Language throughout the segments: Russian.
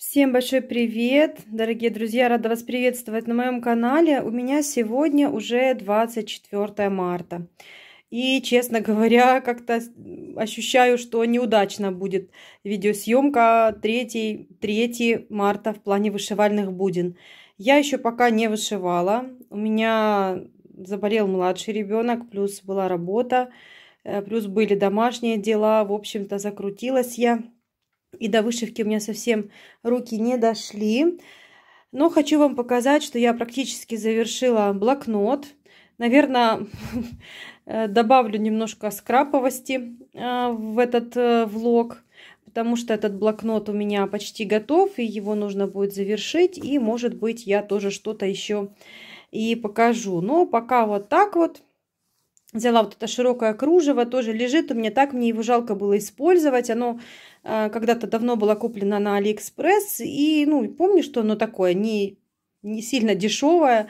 Всем большой привет, дорогие друзья! Рада вас приветствовать на моем канале. У меня сегодня уже 24 марта. И, честно говоря, как-то ощущаю, что неудачно будет видеосъемка 3, 3 марта в плане вышивальных будин. Я еще пока не вышивала. У меня заболел младший ребенок, плюс была работа, э, плюс были домашние дела. В общем-то, закрутилась я и до вышивки у меня совсем руки не дошли. Но хочу вам показать, что я практически завершила блокнот. Наверное, добавлю немножко скраповости э, в этот э, влог, потому что этот блокнот у меня почти готов, и его нужно будет завершить, и, может быть, я тоже что-то еще и покажу. Но пока вот так вот. Взяла вот это широкое кружево, тоже лежит у меня так, мне его жалко было использовать. Оно э, когда-то давно было куплено на Алиэкспресс, и, ну, помню, что оно такое, не, не сильно дешевое.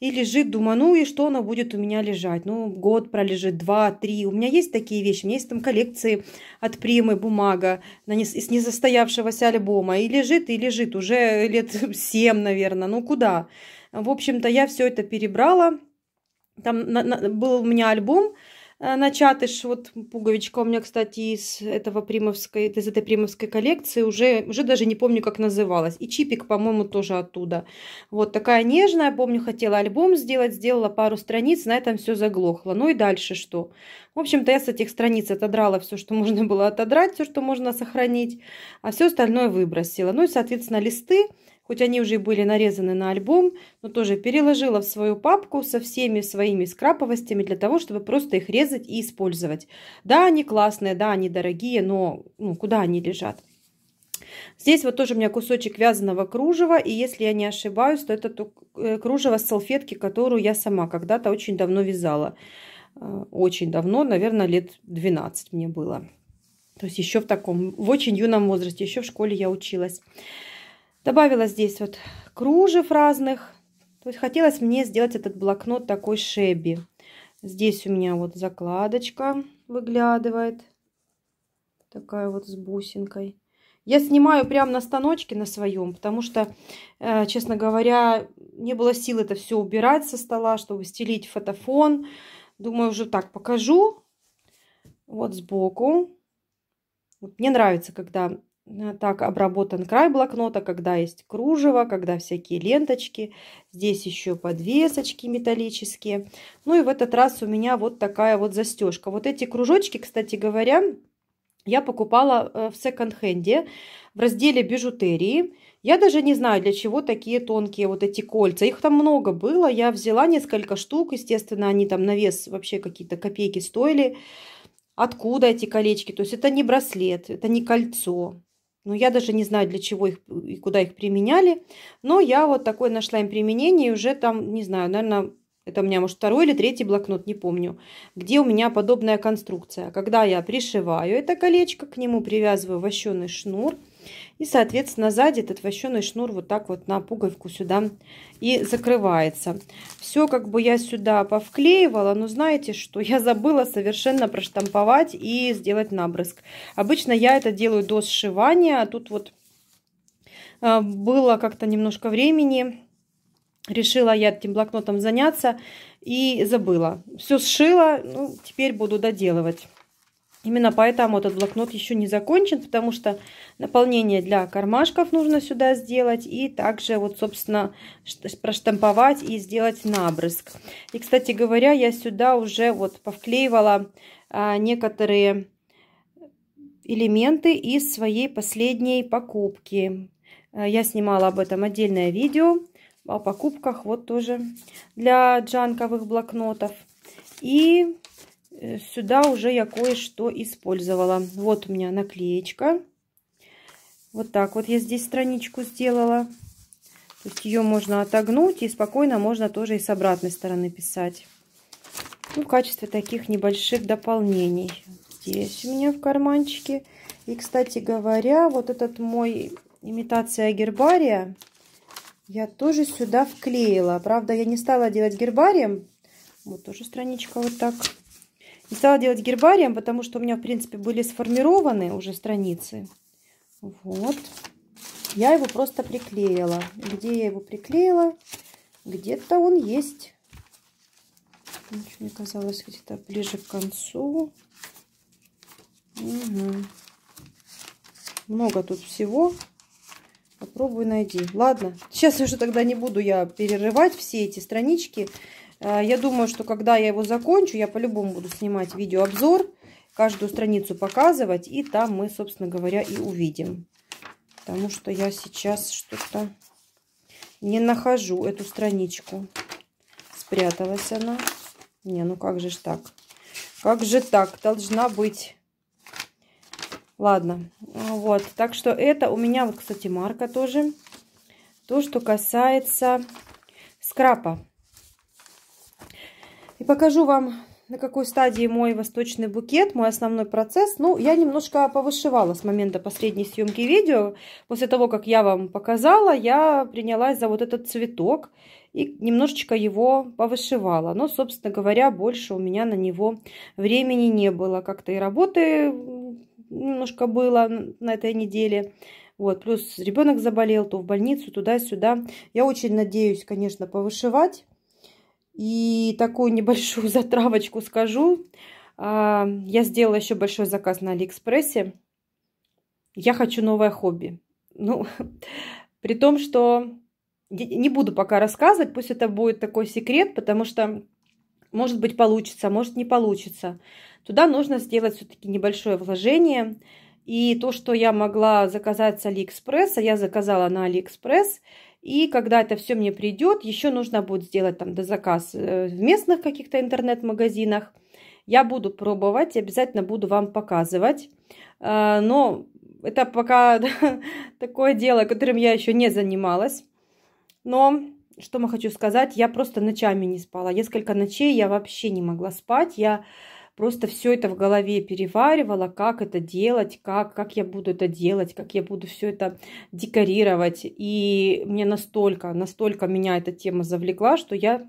И лежит, думаю, ну и что оно будет у меня лежать? Ну, год пролежит, два, три. У меня есть такие вещи. У меня есть там коллекции от примы, бумага на не, из несостоявшегося альбома. И лежит, и лежит уже лет семь, наверное. Ну, куда? В общем-то, я все это перебрала там на, на, был у меня альбом э, Начатыш, вот пуговичка у меня, кстати, из, этого примовской, из этой примовской коллекции, уже, уже даже не помню, как называлась. И чипик, по-моему, тоже оттуда. Вот такая нежная, помню, хотела альбом сделать, сделала пару страниц, на этом все заглохло. Ну и дальше что? В общем-то, я с этих страниц отодрала все, что можно было отодрать, все, что можно сохранить, а все остальное выбросила. Ну и, соответственно, листы хоть они уже и были нарезаны на альбом, но тоже переложила в свою папку со всеми своими скраповостями для того, чтобы просто их резать и использовать. Да, они классные, да, они дорогие, но ну, куда они лежат? Здесь вот тоже у меня кусочек вязаного кружева, и если я не ошибаюсь, то это то э, кружево с салфетки, которую я сама когда-то очень давно вязала. Э, очень давно, наверное, лет 12 мне было. То есть еще в таком, в очень юном возрасте, еще в школе я училась. Добавила здесь вот кружев разных. То есть хотелось мне сделать этот блокнот такой шеби. Здесь у меня вот закладочка выглядывает. Такая вот с бусинкой. Я снимаю прямо на станочке на своем, потому что, э, честно говоря, не было сил это все убирать со стола, чтобы стелить фотофон. Думаю, уже так покажу. Вот сбоку. мне нравится, когда а, так обработан край блокнота, когда есть кружево, когда всякие ленточки. Здесь еще подвесочки металлические. Ну и в этот раз у меня вот такая вот застежка. Вот эти кружочки, кстати говоря, я покупала э, в секонд-хенде в разделе бижутерии. Я даже не знаю, для чего такие тонкие вот эти кольца. Их там много было. Я взяла несколько штук. Естественно, они там на вес вообще какие-то копейки стоили. Откуда эти колечки? То есть это не браслет, это не кольцо. Ну, я даже не знаю, для чего их и куда их применяли. Но я вот такое нашла им применение. И уже там, не знаю, наверное, это у меня, может, второй или третий блокнот, не помню, где у меня подобная конструкция. Когда я пришиваю это колечко, к нему привязываю вощеный шнур – и, соответственно, сзади этот вощеный шнур вот так вот на пуговку сюда и закрывается. Все как бы я сюда повклеивала, но знаете что? Я забыла совершенно проштамповать и сделать набрызг. Обычно я это делаю до сшивания, а тут вот а, было как-то немножко времени, решила я этим блокнотом заняться и забыла. Все сшила, ну, теперь буду доделывать. Именно поэтому этот блокнот еще не закончен, потому что наполнение для кармашков нужно сюда сделать. И также вот, собственно, проштамповать и сделать набрызг. И, кстати говоря, я сюда уже вот повклеивала а, некоторые элементы из своей последней покупки. А, я снимала об этом отдельное видео о покупках вот тоже для джанковых блокнотов. И Э, сюда уже я кое-что использовала. Вот у меня наклеечка. Вот так вот я здесь страничку сделала. То есть ее можно отогнуть и спокойно можно тоже и с обратной стороны писать. Ну, в качестве таких небольших дополнений. Здесь у меня в карманчике. И, кстати говоря, вот этот мой имитация гербария я тоже сюда вклеила. Правда, я не стала делать гербарием. Вот тоже страничка вот так не стала делать гербарием, потому что у меня, в принципе, были сформированы уже страницы. Вот. Я его просто приклеила. Где я его приклеила? Где-то он есть. Мне казалось, где-то ближе к концу. Угу. Много тут всего. попробую найти, Ладно, сейчас уже тогда не буду я перерывать все эти странички. Э, я думаю, что когда я его закончу, я по-любому буду снимать видеообзор, каждую страницу показывать, и там мы, собственно говоря, и увидим. Потому что я сейчас что-то не нахожу эту страничку. Спряталась она. Не, ну как же ж так? Как же так? Должна быть... Ладно, вот. Так что это у меня, вот, кстати, марка тоже. То, что касается скрапа. И покажу вам, на какой стадии мой восточный букет, мой основной процесс. Ну, я немножко повышивала с момента последней съемки видео. После того, как я вам показала, я принялась за вот этот цветок и немножечко его повышивала. Но, собственно говоря, больше у меня на него времени не было. Как-то и работы немножко было на этой неделе. Вот, плюс ребенок заболел, то в больницу, туда-сюда. Я очень надеюсь, конечно, повышивать и такую небольшую затравочку скажу. А, я сделала еще большой заказ на Алиэкспрессе. Я хочу новое хобби. Ну, при том, что не буду пока рассказывать, пусть это будет такой секрет, потому что может быть получится, может не получится. Туда нужно сделать все-таки небольшое вложение. И то, что я могла заказать с Алиэкспресса, я заказала на Алиэкспресс. И когда это все мне придет, еще нужно будет сделать там дозаказ э, в местных каких-то интернет-магазинах. Я буду пробовать, обязательно буду вам показывать. А, но это пока такое дело, которым я еще не занималась. Но что я хочу сказать, я просто ночами не спала. Несколько ночей я вообще не могла спать. Я просто все это в голове переваривала, как это делать, как, как я буду это делать, как я буду все это декорировать. И мне настолько, настолько меня эта тема завлекла, что я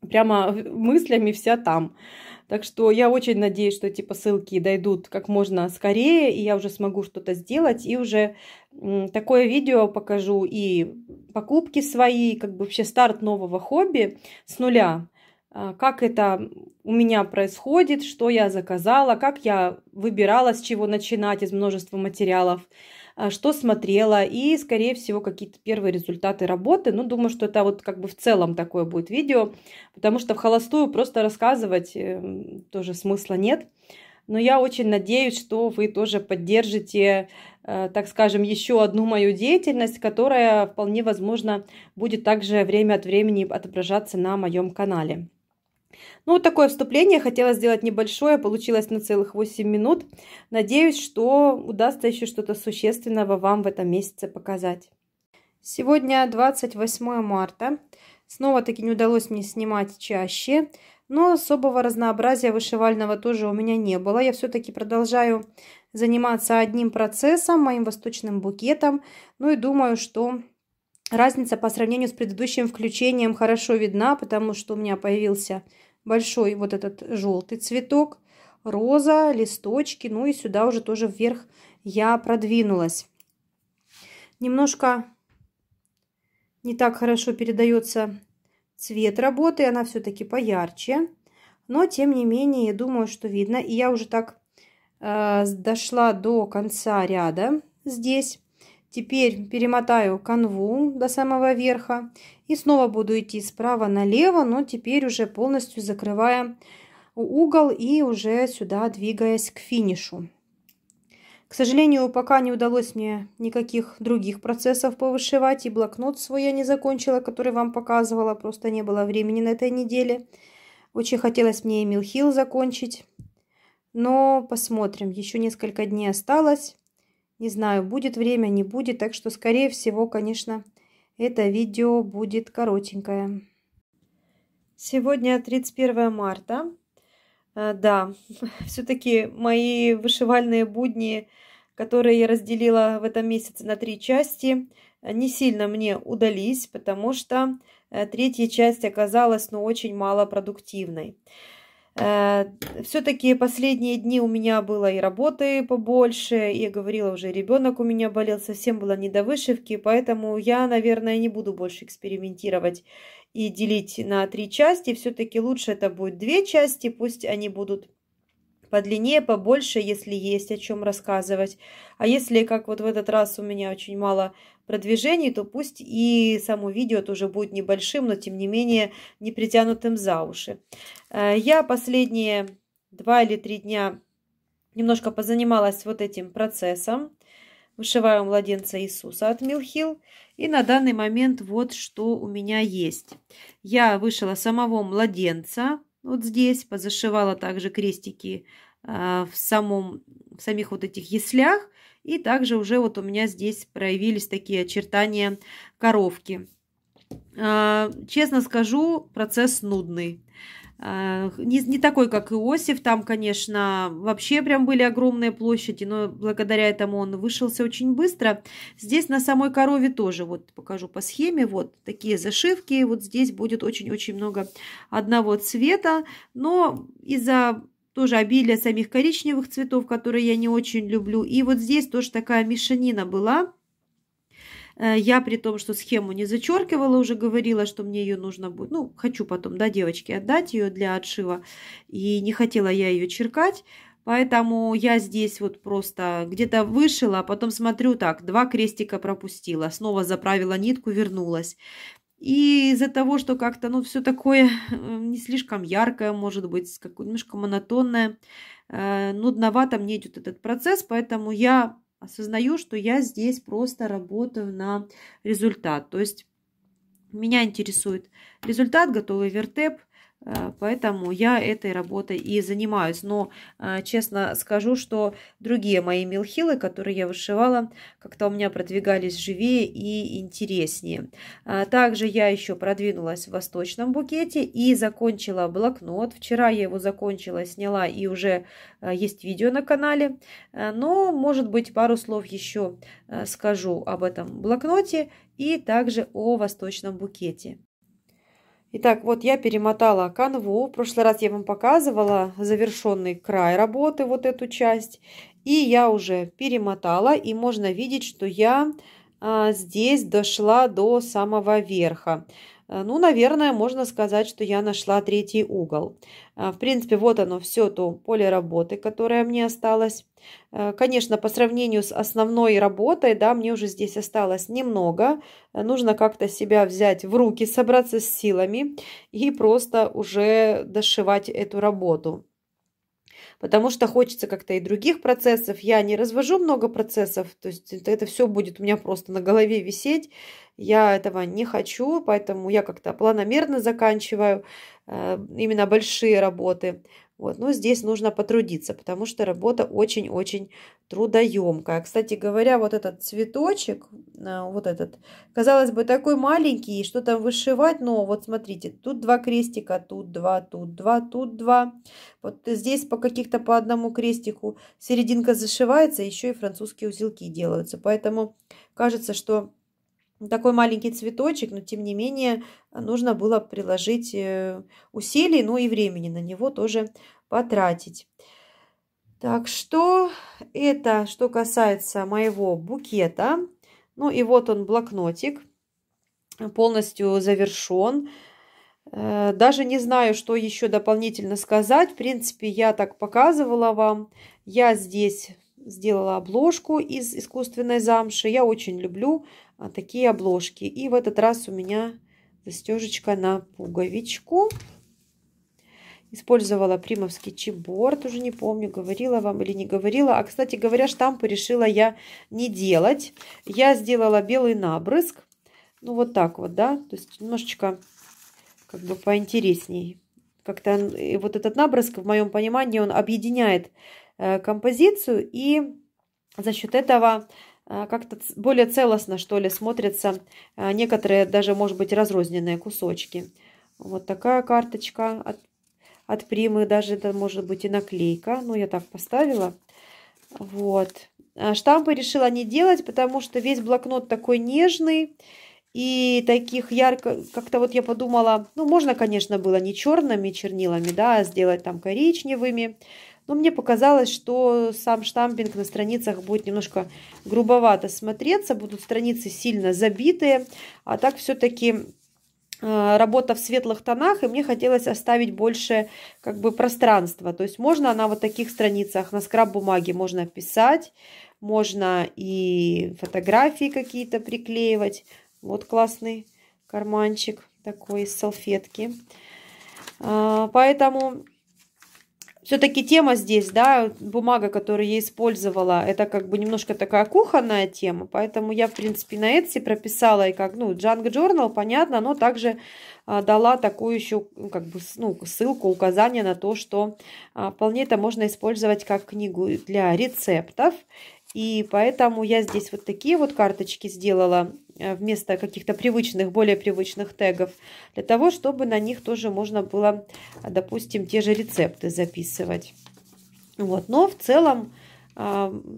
прямо мыслями вся там. Так что я очень надеюсь, что эти посылки дойдут как можно скорее, и я уже смогу что-то сделать, и уже такое видео покажу и покупки свои, как бы вообще старт нового хобби с нуля. А, как это у меня происходит, что я заказала, как я выбирала, с чего начинать из множества материалов, а, что смотрела и, скорее всего, какие-то первые результаты работы. Ну, думаю, что это вот как бы в целом такое будет видео, потому что в холостую просто рассказывать эм, тоже смысла нет. Но я очень надеюсь, что вы тоже поддержите, э, так скажем, еще одну мою деятельность, которая вполне возможно будет также время от времени отображаться на моем канале. Ну, вот такое вступление. Хотела сделать небольшое, получилось на целых 8 минут. Надеюсь, что удастся еще что-то существенного вам в этом месяце показать. Сегодня 28 марта. Снова-таки не удалось мне снимать чаще, но особого разнообразия вышивального тоже у меня не было. Я все-таки продолжаю заниматься одним процессом, моим восточным букетом. Ну и думаю, что разница по сравнению с предыдущим включением хорошо видна, потому что у меня появился большой вот этот желтый цветок, роза, листочки, ну и сюда уже тоже вверх я продвинулась. Немножко не так хорошо передается цвет работы, она все-таки поярче, но тем не менее, я думаю, что видно. И я уже так э, дошла до конца ряда здесь. Теперь перемотаю канву до самого верха и снова буду идти справа налево, но теперь уже полностью закрывая угол и уже сюда двигаясь к финишу. К сожалению, пока не удалось мне никаких других процессов повышивать, и блокнот свой я не закончила, который вам показывала, просто не было времени на этой неделе. Очень хотелось мне и Милхил закончить, но посмотрим, еще несколько дней осталось. Не знаю, будет время, не будет, так что, скорее всего, конечно, это видео будет коротенькое. Сегодня 31 марта. Э, да, все-таки мои вышивальные будни, которые я разделила в этом месяце на три части, э, не сильно мне удались, потому что э, третья часть оказалась, ну, очень малопродуктивной. продуктивной. Э, Все-таки последние дни у меня было и работы побольше, я говорила уже, ребенок у меня болел, совсем было не до вышивки, поэтому я, наверное, не буду больше экспериментировать и делить на три части. Все-таки лучше это будет две части, пусть они будут подлиннее, побольше, если есть о чем рассказывать. А если, как вот в этот раз у меня очень мало продвижений, то пусть и само видео тоже будет небольшим, но тем не менее не притянутым за уши. Э, я последние два или три дня немножко позанималась вот этим процессом. Вышиваю младенца Иисуса от Милхил. И на данный момент вот что у меня есть. Я вышила самого младенца, вот здесь позашивала также крестики а, в, самом, в самих вот этих яслях. И также уже вот у меня здесь проявились такие очертания коровки. А, честно скажу, процесс нудный. А, не, не такой, как Иосиф, там, конечно, вообще прям были огромные площади, но благодаря этому он вышелся очень быстро. Здесь на самой корове тоже, вот покажу по схеме, вот такие зашивки, вот здесь будет очень-очень много одного цвета, но из-за тоже обилия самих коричневых цветов, которые я не очень люблю, и вот здесь тоже такая мешанина была, Э, я при том, что схему не зачеркивала, уже говорила, что мне ее нужно будет. Ну, хочу потом, да, девочке отдать ее для отшива. И не хотела я ее черкать. Поэтому я здесь вот просто где-то вышила, а потом смотрю так, два крестика пропустила, снова заправила нитку, вернулась. И из-за того, что как-то, ну, все такое э, не слишком яркое, может быть, как немножко монотонное, э, нудновато мне идет этот процесс, поэтому я осознаю, что я здесь просто работаю на результат. То есть меня интересует результат, готовый вертеп – Э, поэтому я этой работой и занимаюсь. Но э, честно скажу, что другие мои милхилы, которые я вышивала, как-то у меня продвигались живее и интереснее. Э, также я еще продвинулась в восточном букете и закончила блокнот. Вчера я его закончила, сняла и уже есть видео на канале. Но, может быть, пару слов еще скажу об этом блокноте и также о восточном букете. Итак, вот я перемотала канву. В прошлый раз я вам показывала завершенный край работы, вот эту часть. И я уже перемотала, и можно видеть, что я а, здесь дошла до самого верха. Э, ну, наверное, можно сказать, что я нашла третий угол. Э, в принципе, вот оно все то поле работы, которое мне осталось. Э, конечно, по сравнению с основной работой, да, мне уже здесь осталось немного. Нужно как-то себя взять в руки, собраться с силами и просто уже дошивать эту работу потому что хочется как-то и других процессов. Я не развожу много процессов, то есть это, все будет у меня просто на голове висеть. Я этого не хочу, поэтому я как-то планомерно заканчиваю э, именно большие работы. Вот. Но здесь нужно потрудиться, потому что работа очень-очень трудоемкая. Кстати говоря, вот этот цветочек, а, вот этот, казалось бы, такой маленький, что там вышивать, но вот смотрите, тут два крестика, тут два, тут два, тут два. Вот здесь по каких-то по одному крестику серединка зашивается, еще и французские узелки делаются. Поэтому кажется, что ну, такой маленький цветочек, но тем не менее нужно было приложить э, усилий, ну и времени на него тоже потратить. Так что это, что касается моего букета. Ну и вот он блокнотик, полностью завершен. Э, даже не знаю, что еще дополнительно сказать. В принципе, я так показывала вам. Я здесь сделала обложку из искусственной замши. Я очень люблю а, такие обложки. И в этот раз у меня застежечка на пуговичку. Использовала примовский чипборд, уже не помню, говорила вам или не говорила. А, кстати говоря, штампы решила я не делать. Я сделала белый набрызг. Ну, вот так вот, да. То есть, немножечко как бы поинтересней. Как-то вот этот набрызг, в моем понимании, он объединяет э, композицию. И за счет этого Э, как-то более целостно, что ли, смотрятся э, некоторые даже, может быть, разрозненные кусочки. Вот такая карточка от, от примы, даже это может быть и наклейка. Ну, я так поставила. Вот. А штампы решила не делать, потому что весь блокнот такой нежный. И таких ярко, как-то вот я подумала, ну, можно, конечно, было не черными чернилами, да, а сделать там коричневыми. Но ну, мне показалось, что сам штампинг на страницах будет немножко грубовато смотреться, будут страницы сильно забитые, а так все-таки э, работа в светлых тонах, и мне хотелось оставить больше как бы пространства. То есть можно на вот таких страницах, на скраб-бумаге можно писать, можно и фотографии какие-то приклеивать. Вот классный карманчик такой из салфетки. А, поэтому все-таки тема здесь, да, бумага, которую я использовала, это как бы немножко такая кухонная тема, поэтому я, в принципе, на Etsy прописала и как, ну, Django Journal, понятно, но также а, дала такую еще, ну, как бы, ну, ссылку, указание на то, что а, вполне это можно использовать как книгу для рецептов, и поэтому я здесь вот такие вот карточки сделала Э, вместо каких-то привычных, более привычных тегов, для того, чтобы на них тоже можно было, э, допустим, те же рецепты записывать. Вот. Но в целом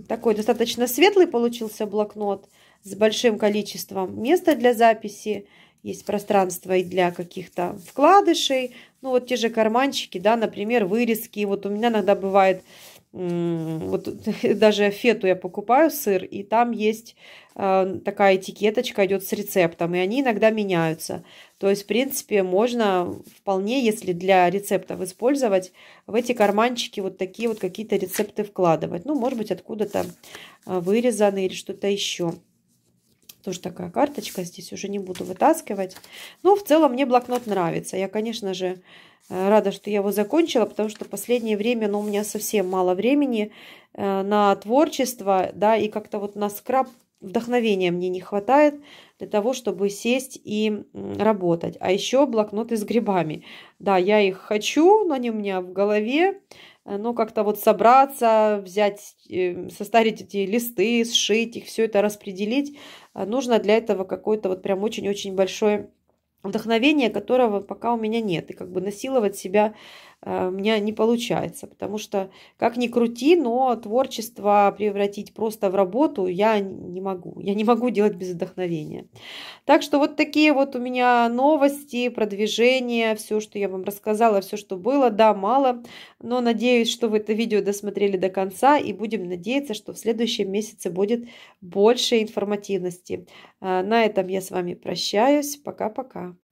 такой достаточно светлый получился блокнот с большим количеством места для записи, есть пространство и для каких-то вкладышей, ну вот те же карманчики, да, например, вырезки. Вот у меня иногда бывает вот даже фету я покупаю сыр, и там есть э, такая этикеточка идет с рецептом, и они иногда меняются. То есть, в принципе, можно вполне, если для рецептов использовать, в эти карманчики вот такие вот какие-то рецепты вкладывать. Ну, может быть, откуда-то э, вырезаны или что-то еще. Тоже такая карточка, здесь уже не буду вытаскивать. Но в целом мне блокнот нравится. Я, конечно же, э, рада, что я его закончила, потому что последнее время, ну, у меня совсем мало времени э, на творчество, да, и как-то вот на скраб вдохновения мне не хватает для того, чтобы сесть и работать. А еще блокноты с грибами. Да, я их хочу, но они у меня в голове. Э, ну, как-то вот собраться, взять, э, состарить эти листы, сшить их, все это распределить. Э, нужно для этого какое-то вот прям очень-очень большое вдохновение, которого пока у меня нет. И как бы насиловать себя Э, у меня не получается, потому что как ни крути, но творчество превратить просто в работу я не могу. Я не могу делать без вдохновения. Так что вот такие вот у меня новости, продвижение, все, что я вам рассказала, все, что было, да, мало, но надеюсь, что вы это видео досмотрели до конца и будем надеяться, что в следующем месяце будет больше информативности. Э, на этом я с вами прощаюсь. Пока-пока.